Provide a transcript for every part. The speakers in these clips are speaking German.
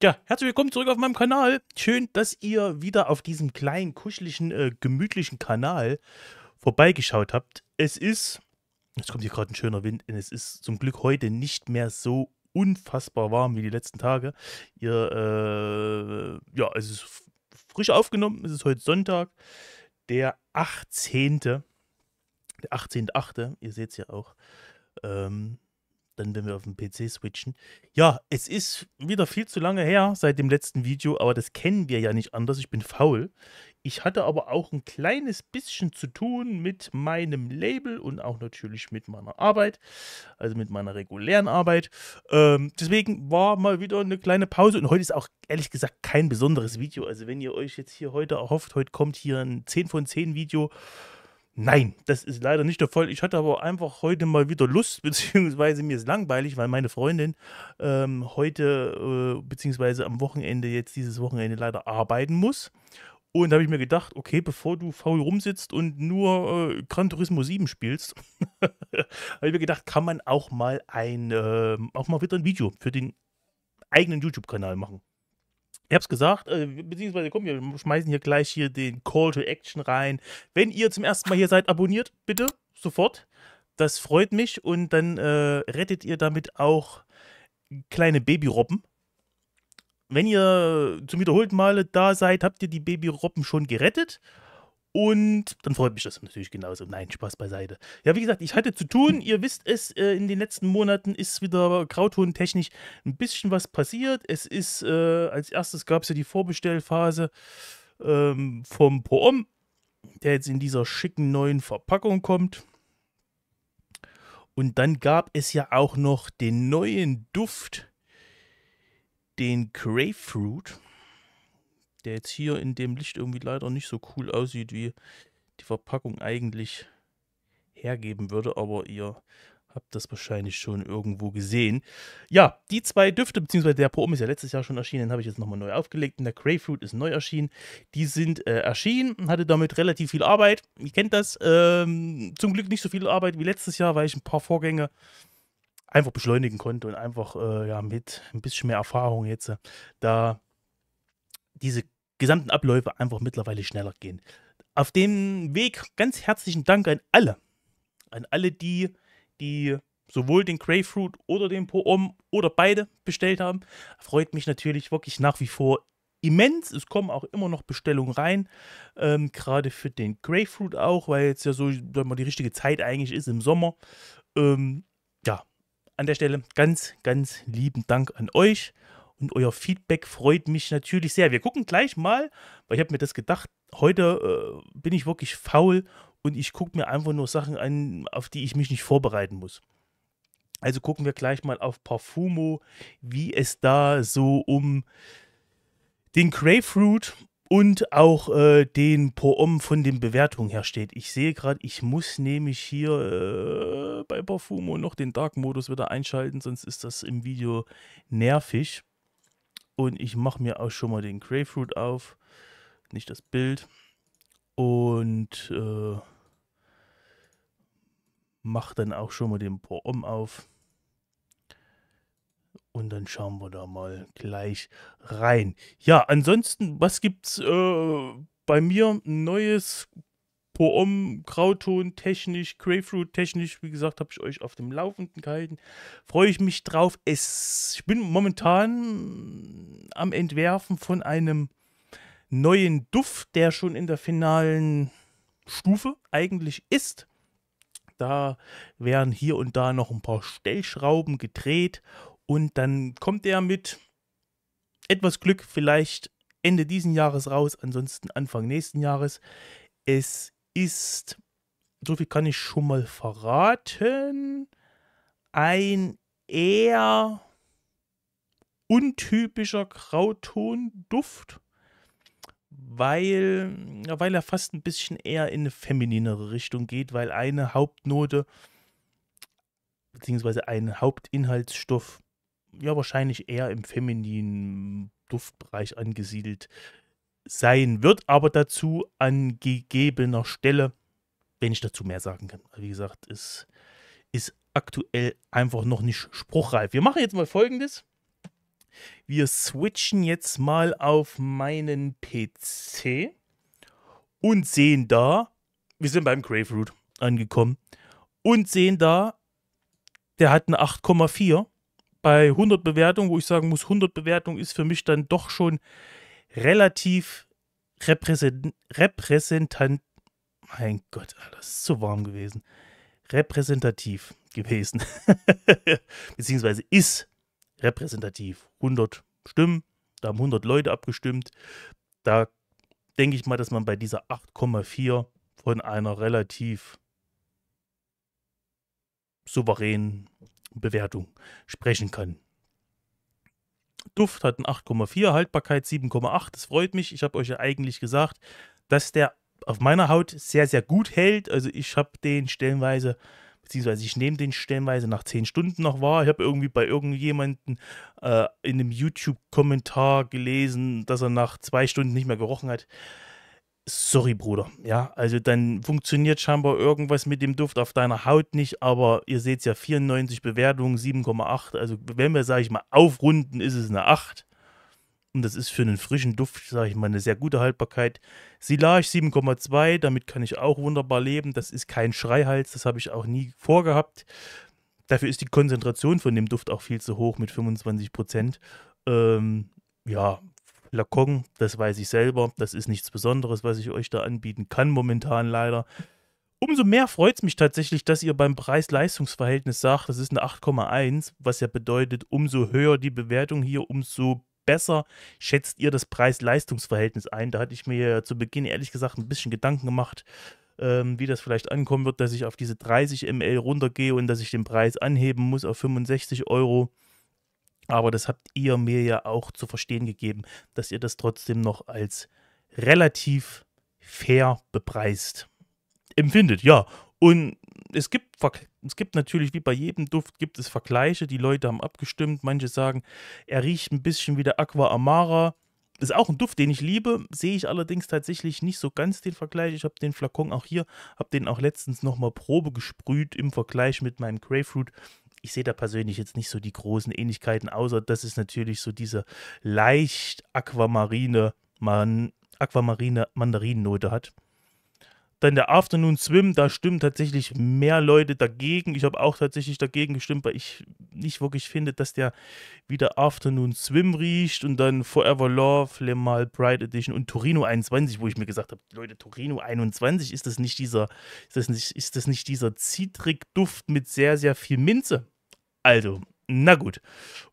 Ja, herzlich willkommen zurück auf meinem Kanal. Schön, dass ihr wieder auf diesem kleinen, kuscheligen, äh, gemütlichen Kanal vorbeigeschaut habt. Es ist, jetzt kommt hier gerade ein schöner Wind, und es ist zum Glück heute nicht mehr so unfassbar warm wie die letzten Tage. Ihr, äh, ja, es ist frisch aufgenommen, es ist heute Sonntag, der 18., der 18.8., ihr seht es ja auch, ähm, dann, wenn wir auf den PC switchen. Ja, es ist wieder viel zu lange her seit dem letzten Video, aber das kennen wir ja nicht anders. Ich bin faul. Ich hatte aber auch ein kleines bisschen zu tun mit meinem Label und auch natürlich mit meiner Arbeit, also mit meiner regulären Arbeit. Ähm, deswegen war mal wieder eine kleine Pause und heute ist auch ehrlich gesagt kein besonderes Video. Also wenn ihr euch jetzt hier heute erhofft, heute kommt hier ein 10 von 10 Video, Nein, das ist leider nicht der Fall. Ich hatte aber einfach heute mal wieder Lust, beziehungsweise mir ist langweilig, weil meine Freundin ähm, heute, äh, beziehungsweise am Wochenende, jetzt dieses Wochenende leider arbeiten muss. Und da habe ich mir gedacht, okay, bevor du faul rumsitzt und nur äh, Gran Turismo 7 spielst, habe ich mir gedacht, kann man auch mal ein, äh, auch mal wieder ein Video für den eigenen YouTube-Kanal machen. Ich hab's gesagt, äh, beziehungsweise komm, wir schmeißen hier gleich hier den Call to Action rein. Wenn ihr zum ersten Mal hier seid, abonniert bitte sofort. Das freut mich und dann äh, rettet ihr damit auch kleine Babyrobben. Wenn ihr zum wiederholten Male da seid, habt ihr die Babyrobben schon gerettet. Und dann freut mich das natürlich genauso. Nein, Spaß beiseite. Ja, wie gesagt, ich hatte zu tun. Ihr wisst es, äh, in den letzten Monaten ist wieder grautontechnisch ein bisschen was passiert. Es ist, äh, als erstes gab es ja die Vorbestellphase ähm, vom Poom, der jetzt in dieser schicken neuen Verpackung kommt. Und dann gab es ja auch noch den neuen Duft, den Grapefruit der jetzt hier in dem Licht irgendwie leider nicht so cool aussieht, wie die Verpackung eigentlich hergeben würde, aber ihr habt das wahrscheinlich schon irgendwo gesehen. Ja, die zwei Düfte, beziehungsweise der Porum ist ja letztes Jahr schon erschienen, den habe ich jetzt nochmal neu aufgelegt und der Grapefruit ist neu erschienen. Die sind äh, erschienen, hatte damit relativ viel Arbeit. Ihr kennt das, ähm, zum Glück nicht so viel Arbeit wie letztes Jahr, weil ich ein paar Vorgänge einfach beschleunigen konnte und einfach äh, ja, mit ein bisschen mehr Erfahrung jetzt äh, da diese gesamten Abläufe einfach mittlerweile schneller gehen. Auf dem Weg ganz herzlichen Dank an alle. An alle, die, die sowohl den Grapefruit oder den Poom oder beide bestellt haben. Freut mich natürlich wirklich nach wie vor immens. Es kommen auch immer noch Bestellungen rein, ähm, gerade für den Grapefruit auch, weil jetzt ja so mal die richtige Zeit eigentlich ist im Sommer. Ähm, ja, an der Stelle ganz, ganz lieben Dank an euch und euer Feedback freut mich natürlich sehr. Wir gucken gleich mal, weil ich habe mir das gedacht, heute äh, bin ich wirklich faul und ich gucke mir einfach nur Sachen an, auf die ich mich nicht vorbereiten muss. Also gucken wir gleich mal auf Parfumo, wie es da so um den Grapefruit und auch äh, den Poom von den Bewertungen her steht. Ich sehe gerade, ich muss nämlich hier äh, bei Parfumo noch den Dark-Modus wieder einschalten, sonst ist das im Video nervig. Und ich mache mir auch schon mal den Grapefruit auf. Nicht das Bild. Und äh, mache dann auch schon mal den Boom auf. Und dann schauen wir da mal gleich rein. Ja, ansonsten, was gibt's äh, bei mir Neues? Poom, Grauton technisch, Grapefruit technisch, wie gesagt, habe ich euch auf dem Laufenden gehalten. Freue ich mich drauf. Es, ich bin momentan am Entwerfen von einem neuen Duft, der schon in der finalen Stufe eigentlich ist. Da werden hier und da noch ein paar Stellschrauben gedreht und dann kommt er mit etwas Glück vielleicht Ende diesen Jahres raus, ansonsten Anfang nächsten Jahres. Es ist, so viel kann ich schon mal verraten, ein eher untypischer Grautonduft, weil, weil er fast ein bisschen eher in eine femininere Richtung geht, weil eine Hauptnote beziehungsweise ein Hauptinhaltsstoff ja wahrscheinlich eher im femininen Duftbereich angesiedelt sein wird, aber dazu an gegebener Stelle, wenn ich dazu mehr sagen kann. Wie gesagt, es ist aktuell einfach noch nicht spruchreif. Wir machen jetzt mal folgendes. Wir switchen jetzt mal auf meinen PC und sehen da, wir sind beim Grapefruit angekommen und sehen da, der hat eine 8,4 bei 100 Bewertungen, wo ich sagen muss, 100 Bewertungen ist für mich dann doch schon relativ repräsent, repräsentant, mein Gott, das ist zu warm gewesen, repräsentativ gewesen, beziehungsweise ist repräsentativ. 100 Stimmen, da haben 100 Leute abgestimmt. Da denke ich mal, dass man bei dieser 8,4 von einer relativ souveränen Bewertung sprechen kann. Duft hat ein 8,4, Haltbarkeit 7,8. Das freut mich. Ich habe euch ja eigentlich gesagt, dass der auf meiner Haut sehr, sehr gut hält. Also ich habe den stellenweise, beziehungsweise ich nehme den stellenweise nach 10 Stunden noch wahr. Ich habe irgendwie bei irgendjemandem äh, in einem YouTube-Kommentar gelesen, dass er nach zwei Stunden nicht mehr gerochen hat sorry, Bruder. Ja, also dann funktioniert scheinbar irgendwas mit dem Duft auf deiner Haut nicht, aber ihr seht ja 94 Bewertungen, 7,8. Also wenn wir, sage ich mal, aufrunden, ist es eine 8. Und das ist für einen frischen Duft, sage ich mal, eine sehr gute Haltbarkeit. Silage 7,2, damit kann ich auch wunderbar leben. Das ist kein Schreihals, das habe ich auch nie vorgehabt. Dafür ist die Konzentration von dem Duft auch viel zu hoch mit 25 Prozent. Ähm, ja, Lacan, das weiß ich selber, das ist nichts Besonderes, was ich euch da anbieten kann momentan leider. Umso mehr freut es mich tatsächlich, dass ihr beim Preis-Leistungs-Verhältnis sagt, das ist eine 8,1, was ja bedeutet, umso höher die Bewertung hier, umso besser schätzt ihr das Preis-Leistungs-Verhältnis ein. Da hatte ich mir ja zu Beginn ehrlich gesagt ein bisschen Gedanken gemacht, ähm, wie das vielleicht ankommen wird, dass ich auf diese 30 ml runtergehe und dass ich den Preis anheben muss auf 65 Euro. Aber das habt ihr mir ja auch zu verstehen gegeben, dass ihr das trotzdem noch als relativ fair bepreist empfindet. Ja, und es gibt, es gibt natürlich, wie bei jedem Duft, gibt es Vergleiche. Die Leute haben abgestimmt. Manche sagen, er riecht ein bisschen wie der Aqua Amara. Ist auch ein Duft, den ich liebe, sehe ich allerdings tatsächlich nicht so ganz den Vergleich. Ich habe den Flakon auch hier, habe den auch letztens nochmal Probe gesprüht im Vergleich mit meinem Grapefruit ich sehe da persönlich jetzt nicht so die großen Ähnlichkeiten, außer dass es natürlich so diese leicht aquamarine, man, aquamarine Mandarinennote hat. Dann der Afternoon Swim, da stimmen tatsächlich mehr Leute dagegen. Ich habe auch tatsächlich dagegen gestimmt, weil ich nicht wirklich finde, dass der wieder Afternoon Swim riecht. Und dann Forever Love, Le Mal Pride Edition und Torino 21, wo ich mir gesagt habe, Leute, Torino 21, ist das nicht dieser, ist das nicht, ist das nicht dieser Zitrikduft mit sehr, sehr viel Minze? Also, na gut.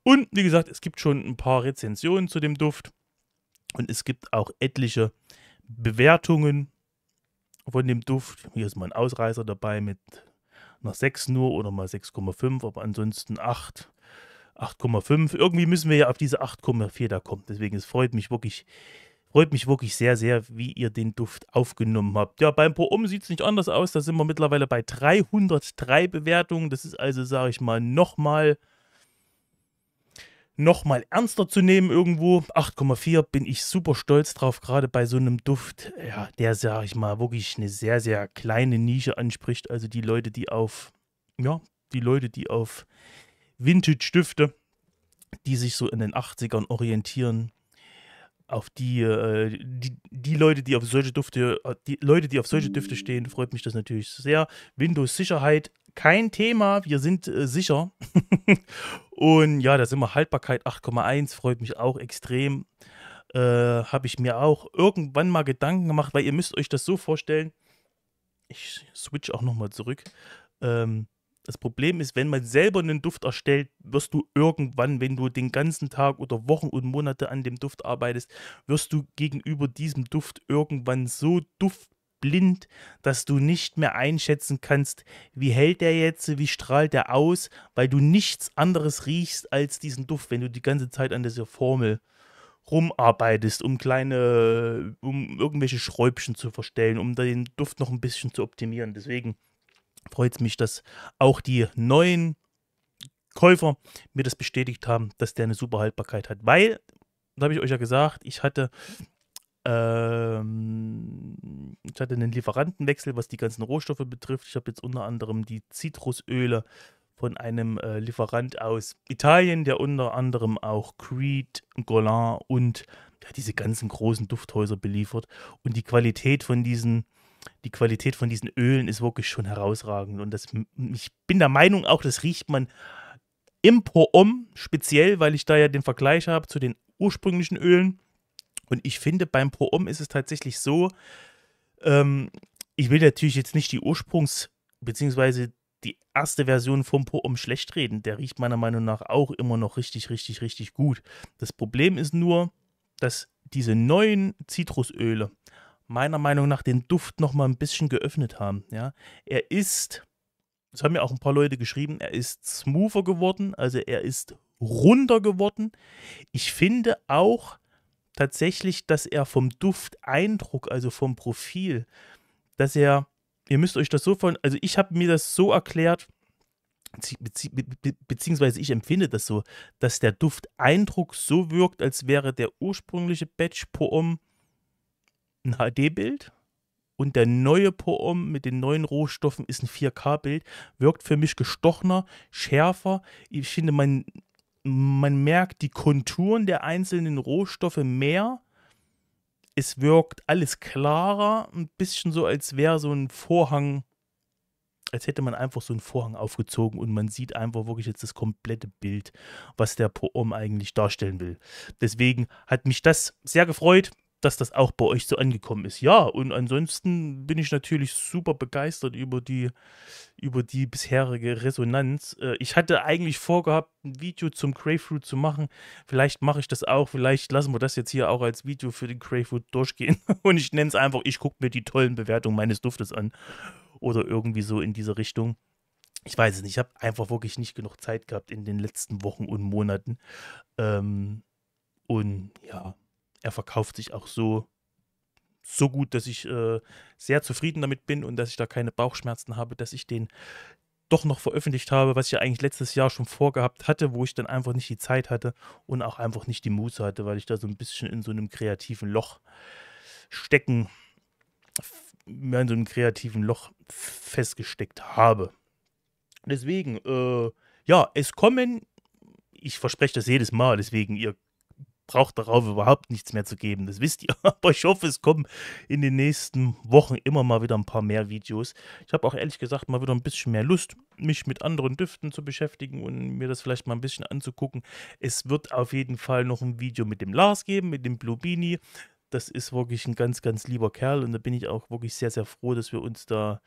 Und wie gesagt, es gibt schon ein paar Rezensionen zu dem Duft. Und es gibt auch etliche Bewertungen von dem Duft. Hier ist mal ein Ausreißer dabei mit einer 6 nur oder mal 6,5, aber ansonsten 8. 8,5. Irgendwie müssen wir ja auf diese 8,4 da kommen. Deswegen, es freut mich wirklich, freut mich wirklich sehr, sehr, wie ihr den Duft aufgenommen habt. Ja, beim Pro-Um sieht es nicht anders aus. Da sind wir mittlerweile bei 303 Bewertungen. Das ist also, sage ich mal, nochmal mal nochmal ernster zu nehmen irgendwo. 8,4 bin ich super stolz drauf, gerade bei so einem Duft, ja, der, sag ich mal, wirklich eine sehr, sehr kleine Nische anspricht. Also die Leute, die auf, ja, die Leute, die auf Vintage-Düfte, die sich so in den 80ern orientieren, auf die, äh, die, die, Leute, die auf solche Düfte, äh, die Leute, die auf solche Düfte stehen, freut mich das natürlich sehr. Windows-Sicherheit, kein Thema, wir sind äh, sicher. Und ja, da sind wir Haltbarkeit 8,1, freut mich auch extrem. Äh, Habe ich mir auch irgendwann mal Gedanken gemacht, weil ihr müsst euch das so vorstellen. Ich switch auch nochmal zurück. Ähm, das Problem ist, wenn man selber einen Duft erstellt, wirst du irgendwann, wenn du den ganzen Tag oder Wochen und Monate an dem Duft arbeitest, wirst du gegenüber diesem Duft irgendwann so duftblind, dass du nicht mehr einschätzen kannst, wie hält der jetzt, wie strahlt der aus, weil du nichts anderes riechst als diesen Duft, wenn du die ganze Zeit an dieser Formel rumarbeitest, um kleine, um irgendwelche Schräubchen zu verstellen, um den Duft noch ein bisschen zu optimieren. Deswegen freut es mich, dass auch die neuen Käufer mir das bestätigt haben, dass der eine super Haltbarkeit hat. Weil, da habe ich euch ja gesagt, ich hatte, ähm, ich hatte einen Lieferantenwechsel, was die ganzen Rohstoffe betrifft. Ich habe jetzt unter anderem die Zitrusöle von einem äh, Lieferant aus Italien, der unter anderem auch Creed, Golan und ja, diese ganzen großen Dufthäuser beliefert. Und die Qualität von diesen die Qualität von diesen Ölen ist wirklich schon herausragend. Und das, ich bin der Meinung auch, das riecht man im Pro-Om, speziell, weil ich da ja den Vergleich habe zu den ursprünglichen Ölen. Und ich finde, beim Pro-Om ist es tatsächlich so, ähm, ich will natürlich jetzt nicht die Ursprungs- bzw. die erste Version vom Pro-Om schlecht reden. Der riecht meiner Meinung nach auch immer noch richtig, richtig, richtig gut. Das Problem ist nur, dass diese neuen Zitrusöle, meiner Meinung nach den Duft noch mal ein bisschen geöffnet haben. Ja, er ist, das haben mir auch ein paar Leute geschrieben, er ist smoother geworden, also er ist runder geworden. Ich finde auch tatsächlich, dass er vom Dufteindruck, also vom Profil, dass er, ihr müsst euch das so von, also ich habe mir das so erklärt, beziehungsweise ich empfinde das so, dass der Dufteindruck so wirkt, als wäre der ursprüngliche Batch Poem ein HD-Bild und der neue POM mit den neuen Rohstoffen ist ein 4K-Bild. Wirkt für mich gestochener, schärfer. Ich finde, man, man merkt die Konturen der einzelnen Rohstoffe mehr. Es wirkt alles klarer, ein bisschen so, als wäre so ein Vorhang, als hätte man einfach so einen Vorhang aufgezogen und man sieht einfach wirklich jetzt das komplette Bild, was der POM eigentlich darstellen will. Deswegen hat mich das sehr gefreut dass das auch bei euch so angekommen ist. Ja, und ansonsten bin ich natürlich super begeistert über die, über die bisherige Resonanz. Äh, ich hatte eigentlich vorgehabt, ein Video zum Grapefruit zu machen. Vielleicht mache ich das auch. Vielleicht lassen wir das jetzt hier auch als Video für den Grapefruit durchgehen. und ich nenne es einfach, ich gucke mir die tollen Bewertungen meines Duftes an. Oder irgendwie so in diese Richtung ich weiß es nicht, ich habe einfach wirklich nicht genug Zeit gehabt in den letzten Wochen und Monaten. Ähm, und ja, er verkauft sich auch so, so gut, dass ich äh, sehr zufrieden damit bin und dass ich da keine Bauchschmerzen habe, dass ich den doch noch veröffentlicht habe, was ich ja eigentlich letztes Jahr schon vorgehabt hatte, wo ich dann einfach nicht die Zeit hatte und auch einfach nicht die Muße hatte, weil ich da so ein bisschen in so einem kreativen Loch stecken, mehr in so einem kreativen Loch festgesteckt habe. Deswegen, äh, ja, es kommen, ich verspreche das jedes Mal, deswegen, ihr braucht darauf überhaupt nichts mehr zu geben. Das wisst ihr. Aber ich hoffe, es kommen in den nächsten Wochen immer mal wieder ein paar mehr Videos. Ich habe auch ehrlich gesagt mal wieder ein bisschen mehr Lust, mich mit anderen Düften zu beschäftigen und mir das vielleicht mal ein bisschen anzugucken. Es wird auf jeden Fall noch ein Video mit dem Lars geben, mit dem Blubini. Das ist wirklich ein ganz, ganz lieber Kerl und da bin ich auch wirklich sehr, sehr froh, dass wir uns da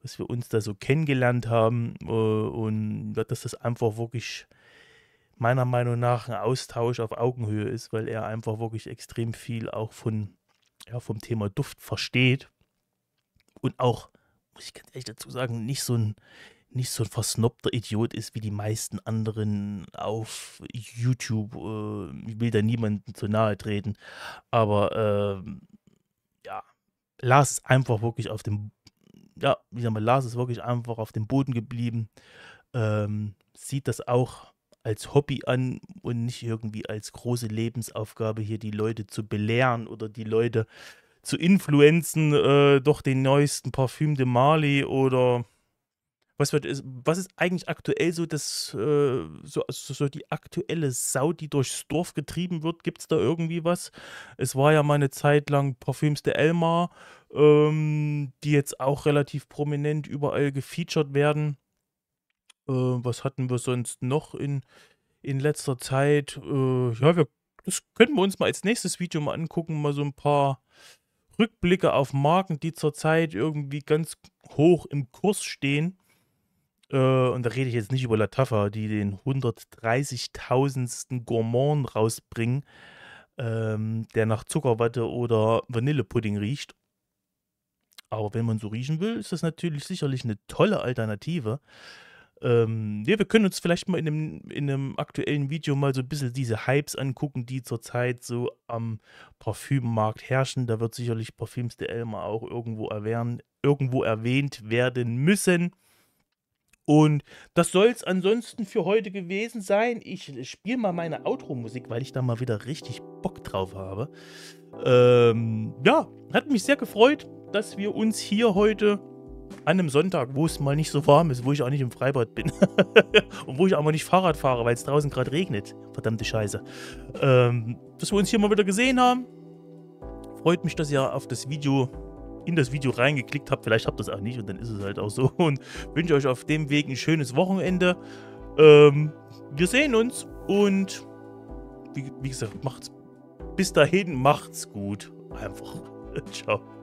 dass wir uns da so kennengelernt haben äh, und dass das einfach wirklich meiner Meinung nach ein Austausch auf Augenhöhe ist, weil er einfach wirklich extrem viel auch von, ja, vom Thema Duft versteht und auch, muss ich ganz ehrlich dazu sagen, nicht so ein nicht so ein versnobter Idiot ist wie die meisten anderen auf YouTube. Äh, ich will da niemandem zu nahe treten, aber äh, ja, Lars ist einfach wirklich auf dem, ja, wie sagen wir, Lars ist wirklich einfach auf dem Boden geblieben, ähm, sieht das auch als Hobby an und nicht irgendwie als große Lebensaufgabe hier die Leute zu belehren oder die Leute zu influenzen, äh, doch den neuesten Parfüm de Mali oder was, wird, was ist eigentlich aktuell so, das, äh, so, so, die aktuelle Sau, die durchs Dorf getrieben wird? Gibt es da irgendwie was? Es war ja mal eine Zeit lang Parfüms de Elmar, ähm, die jetzt auch relativ prominent überall gefeatured werden. Äh, was hatten wir sonst noch in, in letzter Zeit? Äh, ja, wir, das können wir uns mal als nächstes Video mal angucken, mal so ein paar Rückblicke auf Marken, die zurzeit irgendwie ganz hoch im Kurs stehen. Äh, und da rede ich jetzt nicht über Latafa, die den 130.000. Gourmand rausbringen, ähm, der nach Zuckerwatte oder Vanillepudding riecht. Aber wenn man so riechen will, ist das natürlich sicherlich eine tolle Alternative. Ähm, ja, wir können uns vielleicht mal in einem, in einem aktuellen Video mal so ein bisschen diese Hypes angucken, die zurzeit so am Parfümmarkt herrschen. Da wird sicherlich Parfüms DL mal auch irgendwo, erwähnen, irgendwo erwähnt werden müssen. Und das soll es ansonsten für heute gewesen sein. Ich spiele mal meine Outro-Musik, weil ich da mal wieder richtig Bock drauf habe. Ähm, ja, hat mich sehr gefreut, dass wir uns hier heute an einem Sonntag, wo es mal nicht so warm ist, wo ich auch nicht im Freibad bin und wo ich auch mal nicht Fahrrad fahre, weil es draußen gerade regnet. Verdammte Scheiße. Ähm, dass wir uns hier mal wieder gesehen haben. Freut mich, dass ihr auf das Video, in das Video reingeklickt habt. Vielleicht habt ihr es auch nicht und dann ist es halt auch so. Und wünsche euch auf dem Weg ein schönes Wochenende. Ähm, wir sehen uns und wie, wie gesagt, macht's bis dahin, macht's gut. Einfach. Ciao.